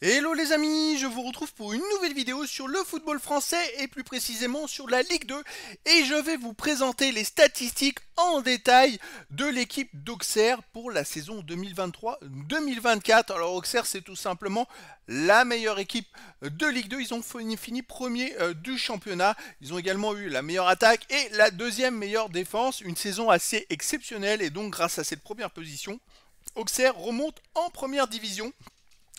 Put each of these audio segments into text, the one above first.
Hello les amis, je vous retrouve pour une nouvelle vidéo sur le football français et plus précisément sur la Ligue 2 et je vais vous présenter les statistiques en détail de l'équipe d'Auxerre pour la saison 2023-2024. Alors Auxerre c'est tout simplement la meilleure équipe de Ligue 2, ils ont fini premier euh, du championnat, ils ont également eu la meilleure attaque et la deuxième meilleure défense, une saison assez exceptionnelle et donc grâce à cette première position, Auxerre remonte en première division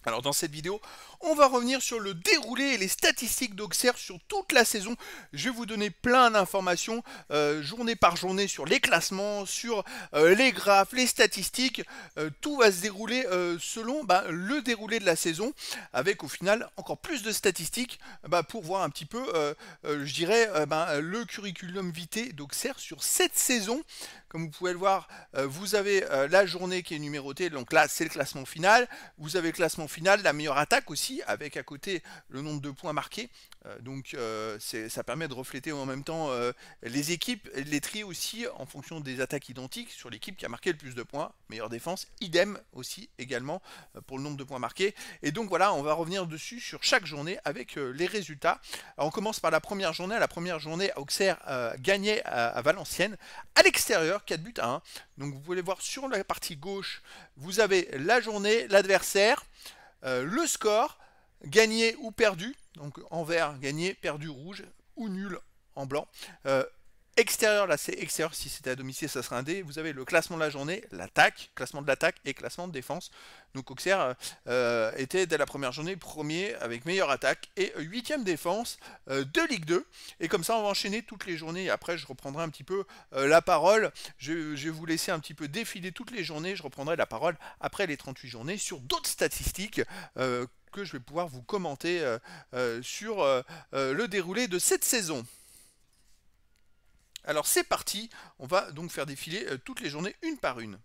alors dans cette vidéo, on va revenir sur le déroulé et les statistiques d'Auxerre sur toute la saison. Je vais vous donner plein d'informations euh, journée par journée sur les classements, sur euh, les graphes, les statistiques. Euh, tout va se dérouler selon bah, le déroulé de la saison, avec au final encore plus de statistiques bah, pour voir un petit peu, je dirais, bah, le curriculum vitae d'Auxerre sur cette saison. Comme vous pouvez le voir, vous avez la journée qui est numérotée, donc là c'est le classement final. Vous avez le classement final, la meilleure attaque aussi avec à côté le nombre de points marqués. Euh, donc euh, ça permet de refléter en même temps euh, les équipes, les tri aussi en fonction des attaques identiques sur l'équipe qui a marqué le plus de points, meilleure défense, idem aussi également pour le nombre de points marqués. Et donc voilà, on va revenir dessus sur chaque journée avec les résultats. on commence par la première journée. La première journée, Auxerre gagnait à, à, Valenciennes à l'extérieur, 4 buts à 1. Donc vous pouvez voir sur la partie gauche, vous avez la journée, l'adversaire. Euh, le score, gagné ou perdu, donc en vert gagné, perdu rouge, ou nul en blanc. Euh, Extérieur, là c'est extérieur, si c'était à domicile, ça serait un dé. Vous avez le classement de la journée, l'attaque, classement de l'attaque et classement de défense. Donc Auxerre euh, était dès la première journée premier avec meilleure attaque et huitième défense euh, de Ligue 2. Et comme ça, on va enchaîner toutes les journées. après, je reprendrai un petit peu euh, la parole. Je, vais vous laisser un petit peu défiler toutes les journées. Je reprendrai la parole après les 38 journées sur d'autres statistiques que je vais pouvoir vous commenter sur le déroulé de cette saison. Alors c'est parti, on va donc faire défiler euh, toutes les journées une par une.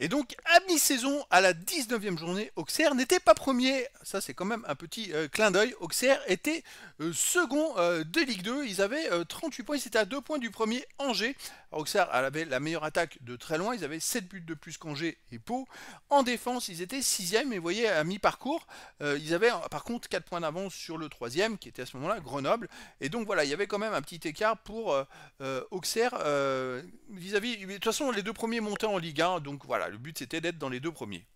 Et donc, à mi-saison, à la 19e journée, Auxerre n'était pas premier. Ça, c'est quand même un petit euh, clin d'œil. Auxerre était euh, second euh, de Ligue 2. Ils avaient 38 points. Ils étaient à 2 points du premier Angers. Auxerre avait la meilleure attaque de très loin, ils avaient 7 buts de plus qu'Angers et Pau. En défense, ils étaient 6e, et vous voyez, à mi-parcours, euh, ils avaient par contre 4 points d'avance sur le 3 qui était à ce moment-là Grenoble. Et donc voilà, il y avait quand même un petit écart pour euh, euh, Auxerre vis-à-vis. de toute façon, les deux premiers montaient en Ligue 1, donc voilà, le but c'était d'être dans les deux premiers.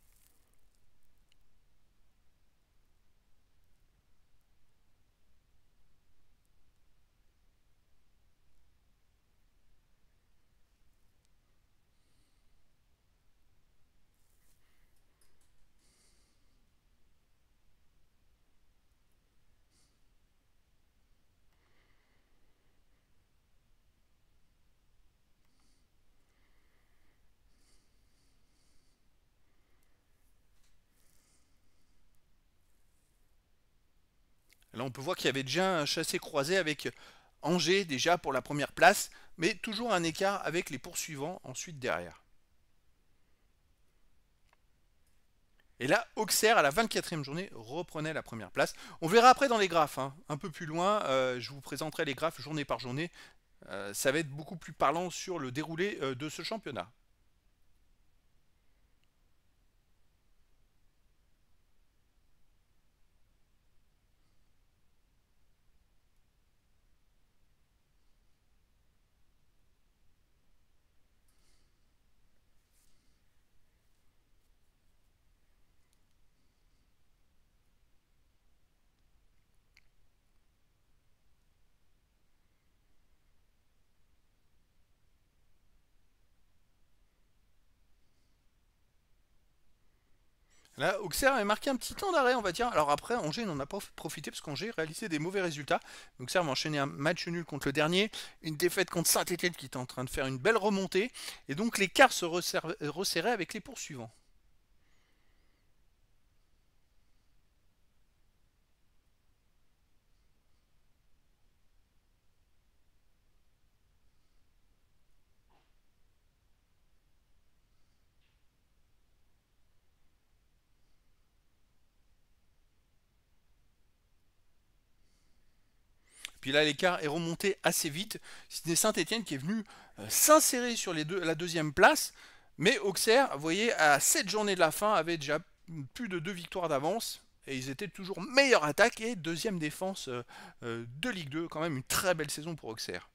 Là, on peut voir qu'il y avait déjà un chassé-croisé avec Angers déjà pour la première place, mais toujours un écart avec les poursuivants ensuite derrière. Et là, Auxerre, à la 24e journée, reprenait la première place. On verra après dans les graphes, hein. un peu plus loin, euh, je vous présenterai les graphes journée par journée. Euh, ça va être beaucoup plus parlant sur le déroulé euh, de ce championnat. Là, Auxerre avait marqué un petit temps d'arrêt, on va dire. Alors après, Angers n'en a pas profité parce qu'Angers réalisé des mauvais résultats. Auxerre va enchaîner un match nul contre le dernier, une défaite contre saint étienne qui est en train de faire une belle remontée. Et donc l'écart se resserrait avec les poursuivants. Puis là, l'écart est remonté assez vite. c'est Saint-Etienne qui est venu euh, s'insérer sur la deuxième place. Mais Auxerre, vous voyez, à cette journée de la fin, avait déjà plus de deux victoires d'avance. Et ils étaient toujours meilleure attaque et deuxième défense euh, euh, de Ligue 2. Quand même une très belle saison pour Auxerre.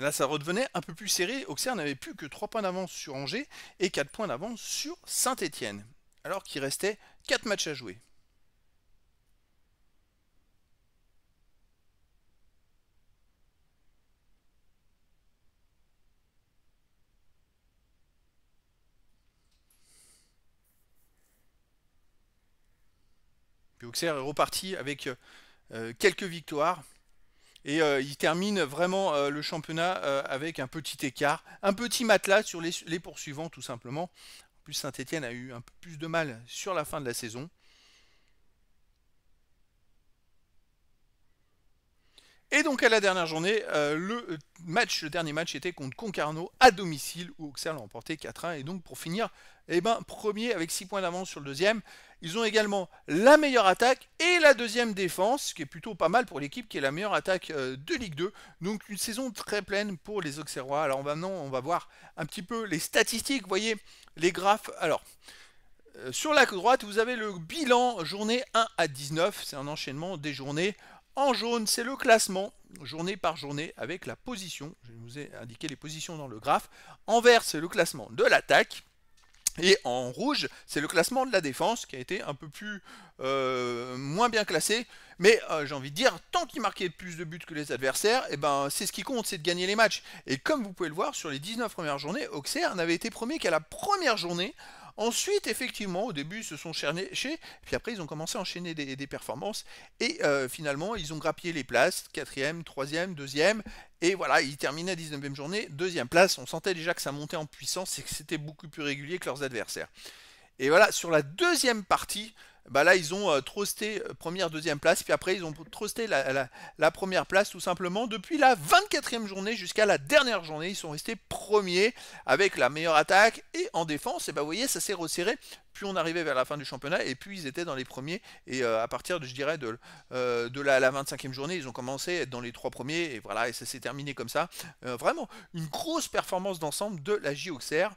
Là, ça redevenait un peu plus serré. Auxerre n'avait plus que 3 points d'avance sur Angers et 4 points d'avance sur Saint-Étienne, alors qu'il restait 4 matchs à jouer. Puis Auxerre est reparti avec euh, quelques victoires. Et euh, il termine vraiment euh, le championnat euh, avec un petit écart, un petit matelas sur les, les poursuivants tout simplement. En plus, Saint-Etienne a eu un peu plus de mal sur la fin de la saison. Et donc à la dernière journée, euh, le euh, match, le dernier match était contre Concarneau à domicile où Auxerre l'a emporté 4-1 et donc pour finir, eh ben, premier avec 6 points d'avance sur le deuxième. Ils ont également la meilleure attaque et la deuxième défense, ce qui est plutôt pas mal pour l'équipe qui est la meilleure attaque euh, de Ligue 2. Donc une saison très pleine pour les Auxerrois. Alors maintenant, on va voir un petit peu les statistiques, vous voyez, les graphes. Alors, sur la droite, vous avez le bilan journée 1 à 19. C'est un enchaînement des journées. En jaune, c'est le classement, journée par journée, avec la position. Je vous ai indiqué les positions dans le graphe. En vert, c'est le classement de l'attaque. Et en rouge, c'est le classement de la défense qui a été un peu plus euh, moins bien classé. Mais euh, j'ai envie de dire, tant qu'il marquait plus de buts que les adversaires, eh ben c'est ce qui compte, c'est de gagner les matchs. Et comme vous pouvez le voir, sur les 19 premières journées, Auxerre n'avait été premier qu'à la première journée Ensuite, effectivement, au début, ils se sont chez puis après, ils ont commencé à enchaîner des, performances, et euh, finalement, ils ont grappillé les places, 4 troisième, 3 2 et voilà, ils terminaient la 19e journée, deuxième place, on sentait déjà que ça montait en puissance et que c'était beaucoup plus régulier que leurs adversaires. Et voilà, sur la deuxième partie, bah là ils ont euh, trosté euh, première, deuxième place, puis après ils ont trosté la, première place tout simplement. Depuis la 24e journée jusqu'à la dernière journée, ils sont restés premiers avec la meilleure attaque et en défense, et bah vous voyez ça s'est resserré, puis on arrivait vers la fin du championnat, et puis ils étaient dans les premiers, et euh, à partir de, je dirais, de, de la, 25e journée, ils ont commencé à être dans les trois premiers, et voilà, et ça s'est terminé comme ça. vraiment, une grosse performance d'ensemble de la JOXR.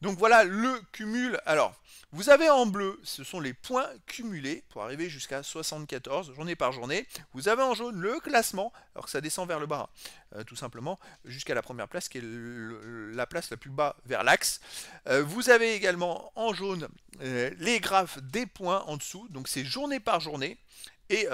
Donc voilà le cumul. Alors, vous avez en bleu, ce sont les points cumulés pour arriver jusqu'à 74 journée par journée. Vous avez en jaune le classement, alors que ça descend vers le bas, euh, tout simplement, jusqu'à la première place qui est la place la plus bas vers l'axe. Euh, vous avez également en jaune euh, les graphes des points en dessous, donc c'est journée par journée. Et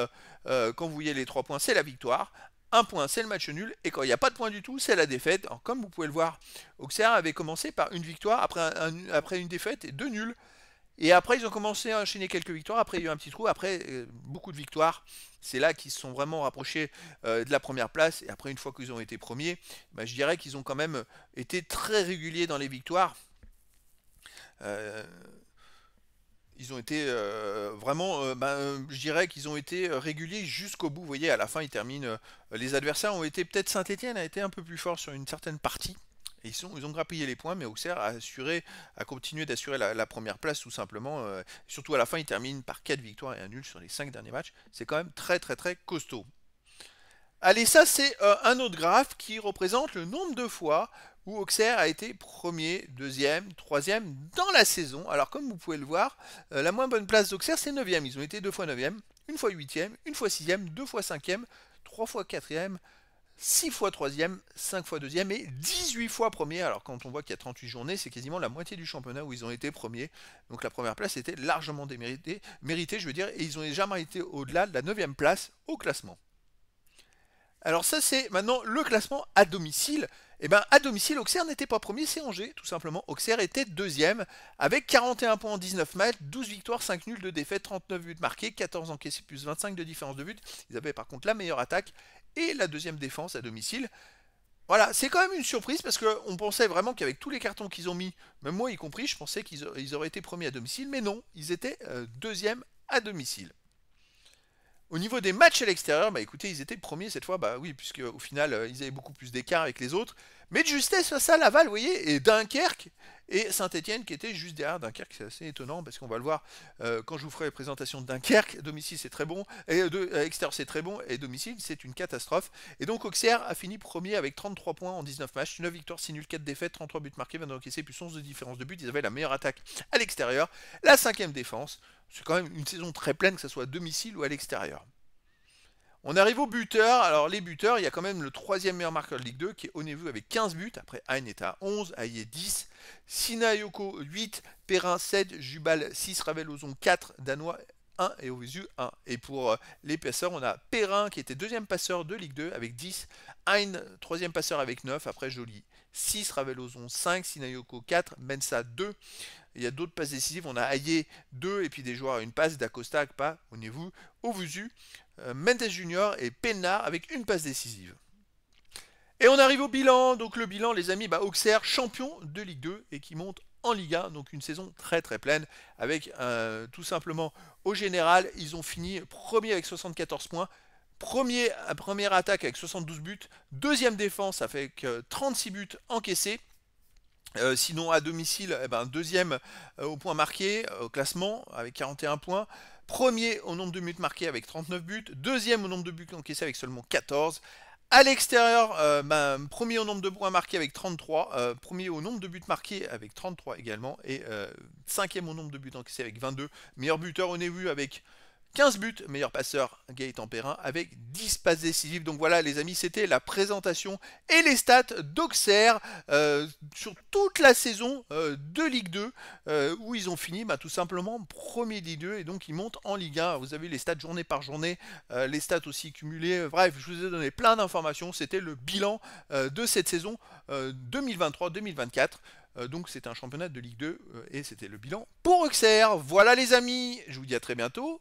quand vous voyez les trois points, c'est la victoire. Un point, c'est le match nul. Et quand il n'y a pas de point du tout, c'est la défaite. comme vous pouvez le voir, Auxerre avait commencé par une victoire, après, après une défaite et deux nuls. Et après, ils ont commencé à enchaîner quelques victoires. Après, il y a eu un petit trou. Après, euh, beaucoup de victoires. C'est là qu'ils se sont vraiment rapprochés euh, de la première place. Et après, une fois qu'ils ont été premiers, bah, je dirais qu'ils ont quand même été très réguliers dans les victoires. Euh, ils ont été euh, vraiment, euh, ben, je dirais qu'ils ont été euh, réguliers jusqu'au bout. Vous voyez, à la fin, ils terminent. les adversaires ont été, peut-être Saint-Etienne a été un peu plus fort sur une certaine partie. Et ils, sont, ils ont grappillé les points, mais Auxerre a, assuré, a continué d'assurer la, la, première place tout simplement. surtout à la fin, ils terminent par 4 victoires et un nul sur les 5 derniers matchs. C'est quand même très très très costaud. Allez, ça c'est un autre graphe qui représente le nombre de fois où Auxerre a été premier, deuxième, troisième dans la saison. Alors comme vous pouvez le voir, euh, la moins bonne place d'Auxerre c'est 9 e Ils ont été deux fois 9 e une fois 8 e une fois 6 e deux fois 5 e trois fois 4 e 6 fois 3 e 5 fois 2 e et 18 fois premier. Alors quand on voit qu'il y a 38 journées, c'est quasiment la moitié du championnat où ils ont été premiers. Donc la première place était largement méritée je veux dire, et ils ont déjà été au-delà de la 9 e place au classement. Alors ça c'est maintenant le classement à domicile eh bien, à domicile, Auxerre n'était pas premier, c'est Angers, tout simplement. Auxerre était deuxième, avec 41 points en 19 matchs, 12 victoires, 5 nuls, 2 défaites, 39 buts marqués, 14 encaissés, plus 25 de différence de buts, Ils avaient par contre la meilleure attaque et la deuxième défense à domicile. Voilà, c'est quand même une surprise parce qu'on pensait vraiment qu'avec tous les cartons qu'ils ont mis, même moi y compris, je pensais qu'ils auraient été premiers à domicile, mais non, ils étaient euh, deuxièmes à domicile. Au niveau des matchs à l'extérieur, bah écoutez, ils étaient premiers cette fois, bah oui, puisque au final, euh, ils avaient beaucoup plus d'écart avec les autres. Mais de justesse face à Laval, vous voyez, et Dunkerque et Saint-Etienne qui étaient juste derrière Dunkerque, c'est assez étonnant parce qu'on va le voir euh, quand je vous ferai la présentation de Dunkerque, domicile c'est très bon, et euh, extérieur c'est très bon, et domicile c'est une catastrophe. Et donc Auxerre a fini premier avec 33 points en 19 matchs, 9 victoires, 6 nuls, 4 défaites, 33 buts marqués, 20 encaissés, plus 11 de différence de but, ils avaient la meilleure attaque à l'extérieur, la cinquième défense. C'est quand même une saison très pleine, que ce soit à domicile ou à l'extérieur. On arrive aux buteurs. Alors les buteurs, il y a quand même le troisième meilleur marqueur de Ligue 2 qui est Onevu avec 15 buts. Après Aïn est à 11, Aïe 10, Yoko 8, Perrin 7, Jubal 6, Ravel 4, Danois 1 et Ovisu 1. Et pour euh, les passeurs, on a Perrin qui était deuxième passeur de Ligue 2 avec 10, Hein troisième passeur avec 9, après Jolie 6, Ravelozon 5, Sinayoko 4, Mensa 2. Il y a d'autres passes décisives. On a Aye 2 et puis des joueurs à une passe, D'Acosta, Akpa, vous. Ovuzu, euh, Mendes Junior et Pena avec une passe décisive. Et on arrive au bilan. Donc le bilan, les amis, bah, Auxerre, champion de Ligue 2 et qui monte en Liga, donc une saison très très pleine, avec euh, tout simplement au général, ils ont fini premier avec 74 points, Premier, euh, première attaque avec 72 buts, deuxième défense avec 36 euh, buts encaissés. Euh, sinon à domicile, eh ben, deuxième au point marqué, au classement avec 41 points. Premier au nombre de buts marqués avec 39 buts. Deuxième au nombre de buts encaissés avec seulement 14. À l'extérieur, ben, premier au nombre de points marqués avec 33, premier au nombre de buts marqués avec 33 également, et cinquième au nombre de buts encaissés avec 22, meilleur buteur au vu avec 15 buts, meilleur passeur Gaëtan Tempérin, avec 10 passes décisives. Donc voilà les amis, c'était la présentation et les stats d'Auxerre euh, sur toute la saison euh, de Ligue 2, euh, où ils ont fini bah, tout simplement premier Ligue 2, et donc ils montent en Ligue 1. Vous avez les stats journée par journée, les stats aussi cumulées. Bref, je vous ai donné plein d'informations, c'était le bilan de cette saison 2023-2024 donc c'est un championnat de Ligue 2 et c'était le bilan pour Auxerre. Voilà les amis, je vous dis à très bientôt